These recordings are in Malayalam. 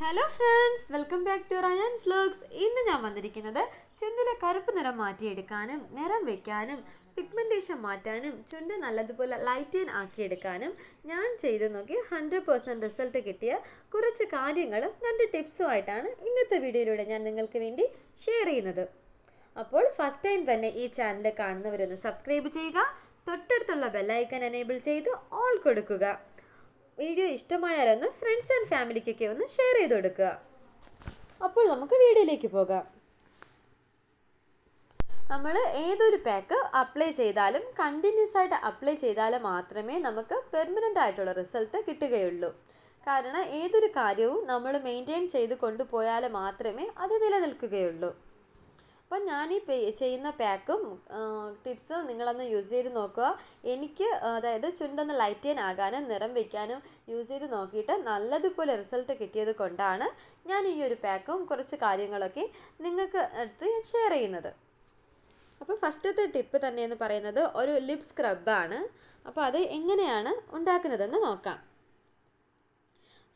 hello friends welcome back to Ryan's looks ഇന്ന് ഞാൻ വന്നിരിക്കുന്നത് ചുണ്ടിലെ കറുപ്പ് നിറം മാറ്റിയെടുക്കാനും നിറം വെക്കാനും പിഗ്മെൻറ്റേഷൻ മാറ്റാനും ചുണ്ട് നല്ലതുപോലെ ലൈറ്റൻ ആക്കിയെടുക്കാനും ഞാൻ ചെയ്ത് നോക്കി ഹൺഡ്രഡ് പേഴ്സൻറ്റ് റിസൾട്ട് കിട്ടിയ കുറച്ച് കാര്യങ്ങളും രണ്ട് ടിപ്സുമായിട്ടാണ് ഇന്നത്തെ വീഡിയോയിലൂടെ ഞാൻ നിങ്ങൾക്ക് വേണ്ടി ഷെയർ ചെയ്യുന്നത് അപ്പോൾ ഫസ്റ്റ് ടൈം തന്നെ ഈ ചാനൽ കാണുന്നവരൊന്ന് സബ്സ്ക്രൈബ് ചെയ്യുക തൊട്ടടുത്തുള്ള ബെല്ലൈക്കൻ എനേബിൾ ചെയ്ത് ഓൾ കൊടുക്കുക വീഡിയോ ഇഷ്ടമായാലൊന്ന് ഫ്രണ്ട്സ് ആൻഡ് ഫാമിലിക്കൊക്കെ ഒന്ന് ഷെയർ ചെയ്ത് കൊടുക്കുക അപ്പോൾ നമുക്ക് വീഡിയോയിലേക്ക് പോകാം നമ്മൾ ഏതൊരു പാക്ക് അപ്ലൈ ചെയ്താലും കണ്ടിന്യൂസ് ആയിട്ട് അപ്ലൈ ചെയ്താൽ മാത്രമേ നമുക്ക് പെർമനൻ്റ് ആയിട്ടുള്ള റിസൾട്ട് കിട്ടുകയുള്ളൂ കാരണം ഏതൊരു കാര്യവും നമ്മൾ മെയിൻറ്റെയിൻ ചെയ്ത് കൊണ്ടുപോയാൽ മാത്രമേ അത് നിലനിൽക്കുകയുള്ളൂ അപ്പം ഞാൻ ഈ ചെയ്യുന്ന പാക്കും ടിപ്സും നിങ്ങളൊന്ന് യൂസ് ചെയ്ത് നോക്കുക എനിക്ക് അതായത് ചുണ്ടൊന്ന് ലൈറ്റ് ആകാനും നിറം വയ്ക്കാനും യൂസ് ചെയ്ത് നോക്കിയിട്ട് നല്ലതുപോലെ റിസൾട്ട് കിട്ടിയത് കൊണ്ടാണ് ഞാൻ ഈ ഒരു പാക്കും കുറച്ച് കാര്യങ്ങളൊക്കെ നിങ്ങൾക്ക് അടുത്ത് ഷെയർ ചെയ്യുന്നത് അപ്പോൾ ഫസ്റ്റത്തെ ടിപ്പ് തന്നെയെന്ന് പറയുന്നത് ഒരു ലിപ് സ്ക്രബാണ് അപ്പോൾ അത് എങ്ങനെയാണ് ഉണ്ടാക്കുന്നതെന്ന് നോക്കാം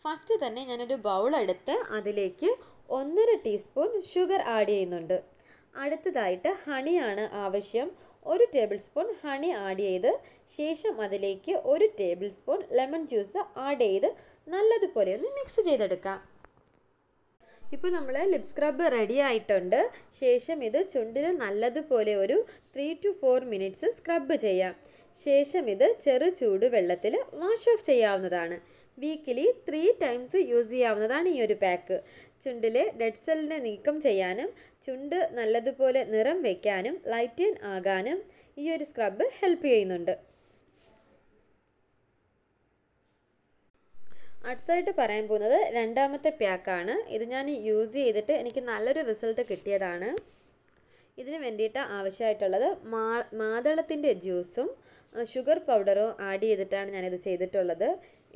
ഫസ്റ്റ് തന്നെ ഞാനൊരു ബൗൾ എടുത്ത് അതിലേക്ക് ഒന്നര ടീസ്പൂൺ ഷുഗർ ആഡ് ചെയ്യുന്നുണ്ട് അടുത്തതായിട്ട് ഹണിയാണ് ആവശ്യം ഒരു ടേബിൾ സ്പൂൺ ഹണി ആഡ് ചെയ്ത് ശേഷം അതിലേക്ക് ഒരു tablespoon lemon juice add ചെയ്ത് നല്ലതുപോലെ ഒന്ന് മിക്സ് ചെയ്തെടുക്കാം ഇപ്പോൾ നമ്മൾ ലിപ് സ്ക്രബ് റെഡി ആയിട്ടുണ്ട് ശേഷം ഇത് ചുണ്ടിൽ നല്ലതുപോലെ ഒരു three two four minutes scrub ചെയ്യാം ശേഷം ഇത് ചെറു ചൂട് വെള്ളത്തിൽ വാഷ് ഓഫ് ചെയ്യാവുന്നതാണ് വീക്കിലി ത്രീ ടൈംസ് യൂസ് ചെയ്യാവുന്നതാണ് ഈ ഒരു പാക്ക് ചുണ്ടിലെ ഡെഡ് സെല്ലിനെ നീക്കം ചെയ്യാനും ചുണ്ട് നല്ലതുപോലെ നിറം വയ്ക്കാനും ലൈറ്റൻ ആകാനും ഈ ഒരു സ്ക്രബ്ബ് ഹെൽപ്പ് ചെയ്യുന്നുണ്ട് അടുത്തതായിട്ട് പറയാൻ പോകുന്നത് രണ്ടാമത്തെ പാക്കാണ് ഇത് ഞാൻ യൂസ് ചെയ്തിട്ട് എനിക്ക് നല്ലൊരു റിസൾട്ട് കിട്ടിയതാണ് ഇതിന് വേണ്ടിയിട്ട് ആവശ്യമായിട്ടുള്ളത് മാ മാതളത്തിൻ്റെ ജ്യൂസും ഷുഗർ പൗഡറും ആഡ് ചെയ്തിട്ടാണ് ഞാനിത് ചെയ്തിട്ടുള്ളത്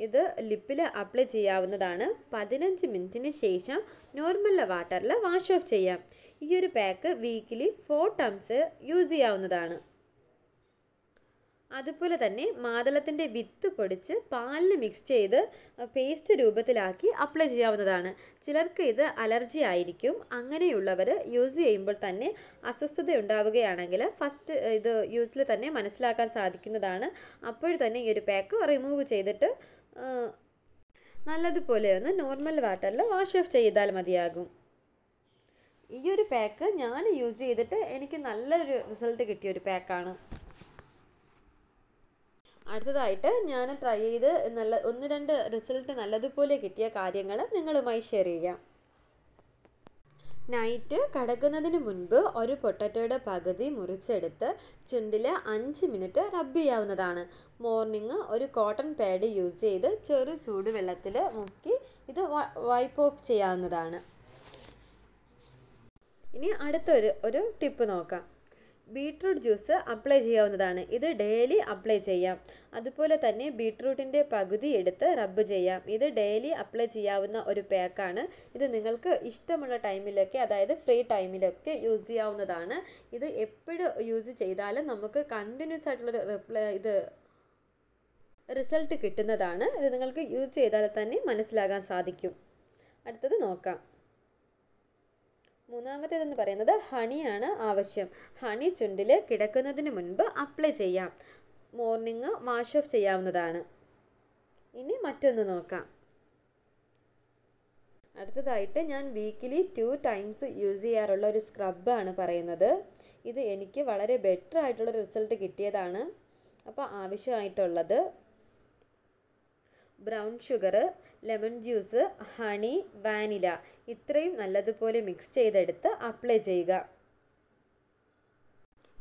ഇത് ലിപ്പിൽ അപ്ലൈ ചെയ്യാവുന്നതാണ് പതിനഞ്ച് മിനിറ്റിന് ശേഷം നോർമൽ വാട്ടറിൽ വാഷ് ഓഫ് ചെയ്യാം ഈ ഒരു pack weekly four times use ചെയ്യാവുന്നതാണ് അതുപോലെ തന്നെ മാതളത്തിൻ്റെ വിത്ത് പൊടിച്ച് പാലിൽ മിക്സ് ചെയ്ത് പേസ്റ്റ് രൂപത്തിലാക്കി അപ്ലൈ ചെയ്യാവുന്നതാണ് ചിലർക്ക് ഇത് അലർജി ആയിരിക്കും അങ്ങനെയുള്ളവർ യൂസ് ചെയ്യുമ്പോൾ തന്നെ അസ്വസ്ഥത ഉണ്ടാവുകയാണെങ്കിൽ ഫസ്റ്റ് ഇത് യൂസിൽ തന്നെ മനസ്സിലാക്കാൻ സാധിക്കുന്നതാണ് അപ്പോഴും തന്നെ ഈ ഒരു പാക്ക് റിമൂവ് ചെയ്തിട്ട് നല്ലതുപോലെ ഒന്ന് നോർമൽ വാട്ടറിൽ വാഷ് ഓഫ് ചെയ്താൽ മതിയാകും ഈ ഒരു പാക്ക് ഞാൻ യൂസ് ചെയ്തിട്ട് എനിക്ക് നല്ലൊരു റിസൾട്ട് കിട്ടിയ ഒരു പാക്കാണ് അടുത്തതായിട്ട് ഞാൻ ട്രൈ ചെയ്ത് നല്ല ഒന്ന് രണ്ട് റിസൾട്ട് നല്ലതുപോലെ കിട്ടിയ കാര്യങ്ങൾ നിങ്ങളുമായി ഷെയർ ചെയ്യാം നൈറ്റ് കടക്കുന്നതിന് മുൻപ് ഒരു പൊട്ടറ്റോയുടെ പകുതി മുറിച്ചെടുത്ത് ചുണ്ടിൽ അഞ്ച് മിനിറ്റ് റബ്ബ് ചെയ്യാവുന്നതാണ് മോർണിംഗ് ഒരു കോട്ടൺ പാഡ് യൂസ് ചെയ്ത് ചെറു ചൂടുവെള്ളത്തിൽ മുക്കി ഇത് വൈപ്പ് ഓഫ് ചെയ്യാവുന്നതാണ് ഇനി അടുത്തൊരു ഒരു ടിപ്പ് നോക്കാം ബീട്രൂട്ട് ജ്യൂസ് അപ്ലൈ ചെയ്യാവുന്നതാണ് ഇത് ഡെയിലി അപ്ലൈ ചെയ്യാം അതുപോലെ തന്നെ ബീട്രൂട്ടിൻ്റെ പകുതി എടുത്ത് റബ്ബ് ചെയ്യാം ഇത് ഡെയിലി അപ്ലൈ ചെയ്യാവുന്ന ഒരു പാക്കാണ് ഇത് നിങ്ങൾക്ക് ഇഷ്ടമുള്ള ടൈമിലൊക്കെ അതായത് ഫ്രീ ടൈമിലൊക്കെ യൂസ് ചെയ്യാവുന്നതാണ് ഇത് എപ്പോഴും യൂസ് ചെയ്താലും നമുക്ക് കണ്ടിന്യൂസ് ആയിട്ടുള്ളൊരു റിപ്ലൈ ഇത് റിസൾട്ട് കിട്ടുന്നതാണ് ഇത് നിങ്ങൾക്ക് യൂസ് ചെയ്താൽ തന്നെ മനസ്സിലാകാൻ സാധിക്കും അടുത്തത് നോക്കാം മൂന്നാമത്തേതെന്ന് പറയുന്നത് ഹണിയാണ് ആവശ്യം ഹണി ചുണ്ടിൽ കിടക്കുന്നതിന് മുൻപ് അപ്ലൈ ചെയ്യാം മോർണിംഗ് വാഷ് ഓഫ് ചെയ്യാവുന്നതാണ് ഇനി മറ്റൊന്ന് നോക്കാം അടുത്തതായിട്ട് ഞാൻ വീക്കിലി ടു ടൈംസ് യൂസ് ചെയ്യാറുള്ള ഒരു സ്ക്രബാണ് പറയുന്നത് ഇത് എനിക്ക് വളരെ ബെറ്റർ ആയിട്ടുള്ള റിസൾട്ട് കിട്ടിയതാണ് അപ്പോൾ ആവശ്യമായിട്ടുള്ളത് brown sugar lemon juice honey vanilla ഇത്രയും നല്ലതുപോലെ മിക്സ് ചെയ്തെടുത്ത് അപ്ലൈ ചെയ്യുക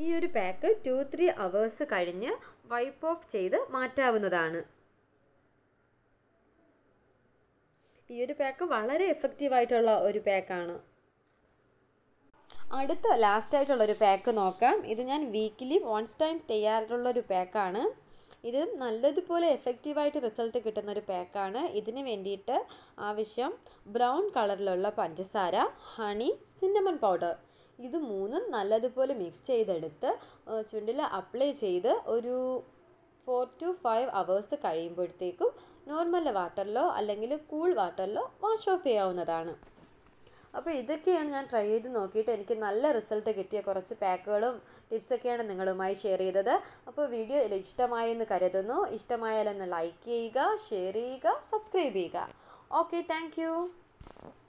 ഈ ഒരു പാക്ക് ടു ത്രീ അവേഴ്സ് കഴിഞ്ഞ് വൈപ്പ് ഓഫ് ചെയ്ത് മാറ്റാവുന്നതാണ് ഈ ഒരു പാക്ക് വളരെ എഫക്റ്റീവായിട്ടുള്ള ഒരു പാക്കാണ് അടുത്ത ലാസ്റ്റ് ആയിട്ടുള്ള ഒരു പാക്ക് നോക്കാം ഇത് ഞാൻ വീക്കിലി വൺസ് ടൈം ചെയ്യാറുള്ളൊരു ഒരു പാക്കാണ് ഇത് നല്ലതുപോലെ എഫക്റ്റീവായിട്ട് റിസൾട്ട് കിട്ടുന്ന ഒരു പാക്കാണ് ഇതിന് വേണ്ടിയിട്ട് ആവശ്യം ബ്രൗൺ കളറിലുള്ള പഞ്ചസാര ഹണി സിന്നമൺ പൗഡർ ഇത് മൂന്നും നല്ലതുപോലെ മിക്സ് ചെയ്തെടുത്ത് ചുണ്ടിൽ അപ്ലൈ ചെയ്ത് ഒരു ഫോർ ടു ഫൈവ് അവേഴ്സ് കഴിയുമ്പോഴത്തേക്കും നോർമൽ വാട്ടറിലോ അല്ലെങ്കിൽ കൂൾ വാട്ടറിലോ വാഷ് ഓഫ് ചെയ്യാവുന്നതാണ് അപ്പോൾ ഇതൊക്കെയാണ് ഞാൻ ട്രൈ ചെയ്ത് നോക്കിയിട്ട് എനിക്ക് നല്ല റിസൾട്ട് കിട്ടിയ കുറച്ച് പാക്കുകളും ടിപ്സൊക്കെയാണ് നിങ്ങളുമായി ഷെയർ ചെയ്തത് അപ്പോൾ വീഡിയോ ഇഷ്ടമായെന്ന് കരുതുന്നു ഇഷ്ടമായാലൊന്ന് ലൈക്ക് ചെയ്യുക ഷെയർ ചെയ്യുക സബ്സ്ക്രൈബ് ചെയ്യുക ഓക്കെ താങ്ക്